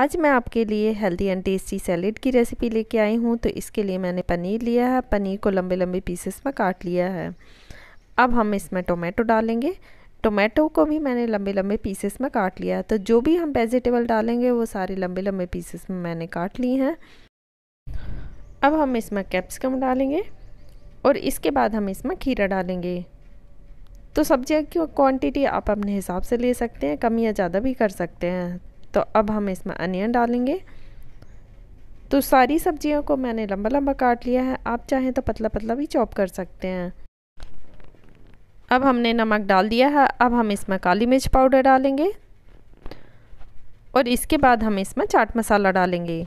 आज मैं आपके लिए हेल्दी एंड टेस्टी सैलेड की रेसिपी लेके आई हूँ तो इसके लिए मैंने पनीर लिया है पनीर को लंबे लंबे पीसेस में काट लिया है अब हम इसमें टोमेटो डालेंगे टोमेटो को भी मैंने लंबे लंबे पीसेस में काट लिया है तो जो भी हम वेजिटेबल डालेंगे वो सारे लंबे लंबे पीसेस में मैंने काट लिए हैं अब हम इसमें कैप्सिकम डालेंगे और इसके बाद हम इसमें खीरा डालेंगे तो सब्जियों की क्वांटिटी आप अपने हिसाब से ले सकते हैं कम या ज़्यादा भी कर सकते हैं तो अब हम इसमें अनियन डालेंगे तो सारी सब्जियों को मैंने लंबा लंबा काट लिया है आप चाहें तो पतला पतला भी चॉप कर सकते हैं अब हमने नमक डाल दिया है अब हम इसमें काली मिर्च पाउडर डालेंगे और इसके बाद हम इसमें चाट मसाला डालेंगे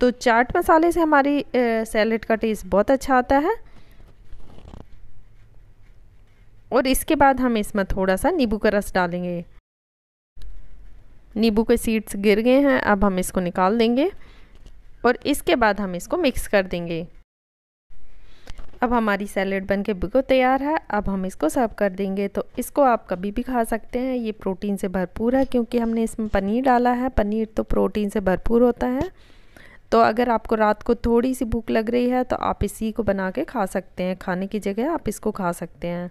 तो चाट मसाले से हमारी सैलड का टेस्ट बहुत अच्छा आता है और इसके बाद हम इसमें थोड़ा सा नींबू का रस डालेंगे नींबू के सीड्स गिर गए हैं अब हम इसको निकाल देंगे और इसके बाद हम इसको मिक्स कर देंगे अब हमारी सैलेड बन के बिल्कुल तैयार है अब हम इसको सर्व कर देंगे तो इसको आप कभी भी खा सकते हैं ये प्रोटीन से भरपूर है क्योंकि हमने इसमें पनीर डाला है पनीर तो प्रोटीन से भरपूर होता है तो अगर आपको रात को थोड़ी सी भूख लग रही है तो आप इसी को बना के खा सकते हैं खाने की जगह आप इसको खा सकते हैं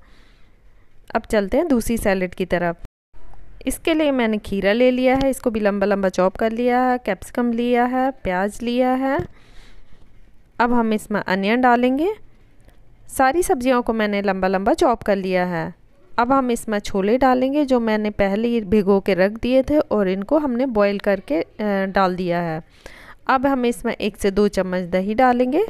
अब चलते हैं दूसरी सैलेड की तरफ इसके लिए मैंने खीरा ले लिया है इसको भी लंबा लंबा चॉप कर लिया है कैप्सिकम लिया है प्याज लिया है अब हम इसमें अनियन डालेंगे सारी सब्जियों को मैंने लंबा लंबा चॉप कर लिया है अब हम इसमें छोले डालेंगे जो मैंने पहले ही भिगो के रख दिए थे और इनको हमने बॉईल करके डाल दिया है अब हम इसमें एक से दो चम्मच दही डालेंगे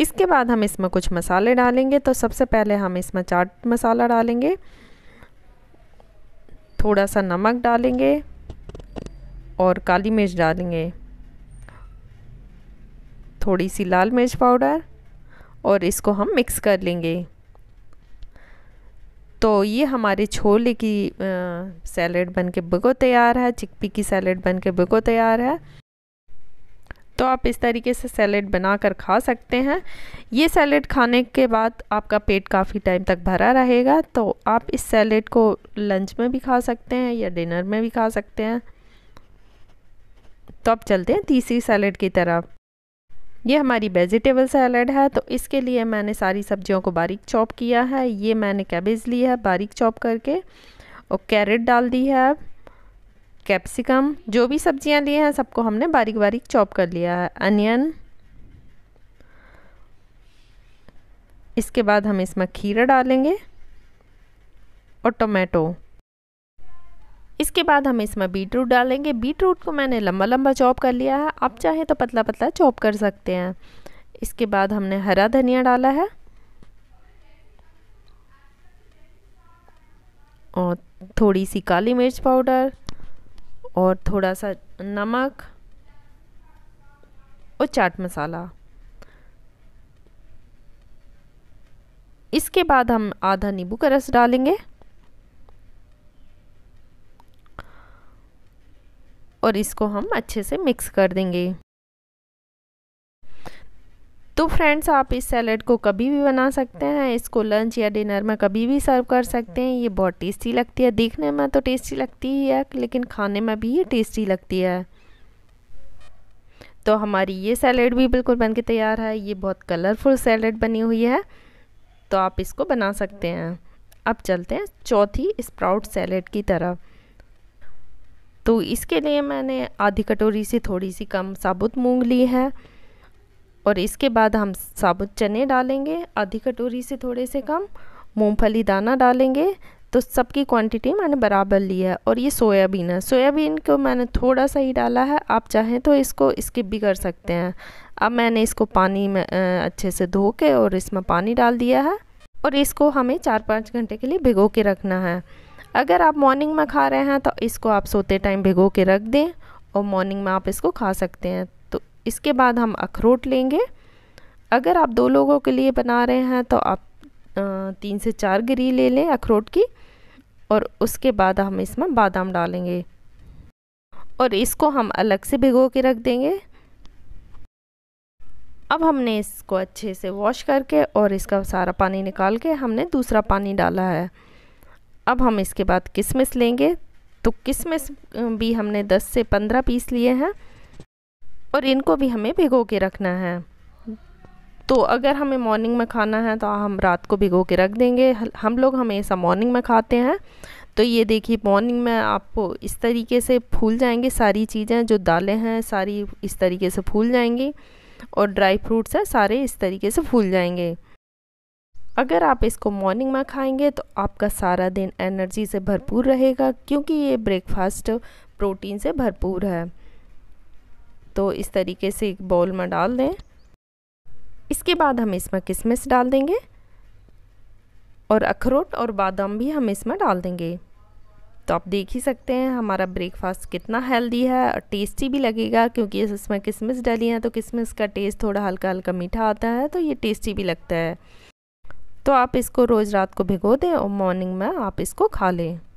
इसके बाद हम इसमें कुछ मसाले डालेंगे तो सबसे पहले हम इसमें चाट मसाला डालेंगे थोड़ा सा नमक डालेंगे और काली मिर्च डालेंगे थोड़ी सी लाल मिर्च पाउडर और इसको हम मिक्स कर लेंगे तो ये हमारे छोले की सैलेड बन के बिल्कुल तैयार है चिकपी की सैलेड बन के बिल्कुल तैयार है तो आप इस तरीके से सैलेड बना कर खा सकते हैं ये सैलेड खाने के बाद आपका पेट काफ़ी टाइम तक भरा रहेगा तो आप इस सैलेड को लंच में भी खा सकते हैं या डिनर में भी खा सकते हैं तो अब चलते हैं तीसरी सैलेड की तरफ ये हमारी वेजिटेबल सैलेड है तो इसके लिए मैंने सारी सब्जियों को बारीक चॉप किया है ये मैंने कैबेज ली है बारीक चॉप करके और कैरेट डाल दी है कैप्सिकम जो भी सब्जियां लिए हैं सबको हमने बारीक बारीक चॉप कर लिया है अनियन इसके बाद हम इसमें खीरा डालेंगे और टोमेटो इसके बाद हम इसमें बीट रूट डालेंगे बीट रूट को मैंने लंबा लंबा चॉप कर लिया है आप चाहें तो पतला पतला चॉप कर सकते हैं इसके बाद हमने हरा धनिया डाला है और थोड़ी सी काली मिर्च पाउडर और थोड़ा सा नमक और चाट मसाला इसके बाद हम आधा नींबू का रस डालेंगे और इसको हम अच्छे से मिक्स कर देंगे तो फ्रेंड्स आप इस सैलड को कभी भी बना सकते हैं इसको लंच या डिनर में कभी भी सर्व कर सकते हैं ये बहुत टेस्टी लगती है देखने में तो टेस्टी लगती ही है लेकिन खाने में भी ये टेस्टी लगती है तो हमारी ये सैलड भी बिल्कुल बन के तैयार है ये बहुत कलरफुल सैलड बनी हुई है तो आप इसको बना सकते हैं अब चलते हैं चौथी स्प्राउट सैलड की तरफ तो इसके लिए मैंने आधी कटोरी से थोड़ी सी कम साबुत मूंग ली है और इसके बाद हम साबुत चने डालेंगे आधी कटोरी से थोड़े से कम मूंगफली दाना डालेंगे तो सबकी क्वांटिटी मैंने बराबर ली है और ये सोयाबीन है सोयाबीन को मैंने थोड़ा सा ही डाला है आप चाहें तो इसको स्किप भी कर सकते हैं अब मैंने इसको पानी में अच्छे से धो के और इसमें पानी डाल दिया है और इसको हमें चार पाँच घंटे के लिए भिगो के रखना है अगर आप मॉर्निंग में खा रहे हैं तो इसको आप सोते टाइम भिगो के रख दें और मॉर्निंग में आप इसको खा सकते हैं इसके बाद हम अखरोट लेंगे अगर आप दो लोगों के लिए बना रहे हैं तो आप तीन से चार गिरी ले लें अखरोट की और उसके बाद हम इसमें बादाम डालेंगे और इसको हम अलग से भिगो के रख देंगे अब हमने इसको अच्छे से वॉश करके और इसका सारा पानी निकाल के हमने दूसरा पानी डाला है अब हम इसके बाद किशमिश लेंगे तो किशमिश भी हमने 10 से 15 पीस लिए हैं और इनको भी हमें भिगो के रखना है तो अगर हमें मॉर्निंग में खाना है तो हम रात को भिगो के रख देंगे हम लोग हमेशा मॉर्निंग में खाते हैं तो ये देखिए मॉर्निंग में आपको इस तरीके से फूल जाएंगे सारी चीज़ें जो दालें हैं सारी इस तरीके से फूल जाएंगी और ड्राई फ्रूट्स हैं सारे इस तरीके से फूल जाएंगे अगर आप इसको मॉर्निंग में खाएंगे तो आपका सारा दिन एनर्जी से भरपूर रहेगा क्योंकि ये ब्रेकफास्ट प्रोटीन से भरपूर है तो इस तरीके से एक बाउल में डाल दें इसके बाद हम इसमें किशमिश डाल देंगे और अखरोट और बादाम भी हम इसमें डाल देंगे तो आप देख ही सकते हैं हमारा ब्रेकफास्ट कितना हेल्दी है और टेस्टी भी लगेगा क्योंकि इसमें किशमिश डाली है तो किशमिश का टेस्ट थोड़ा हल्का हल्का मीठा आता है तो ये टेस्टी भी लगता है तो आप इसको रोज़ रात को भिगो दें और मॉर्निंग में आप इसको खा लें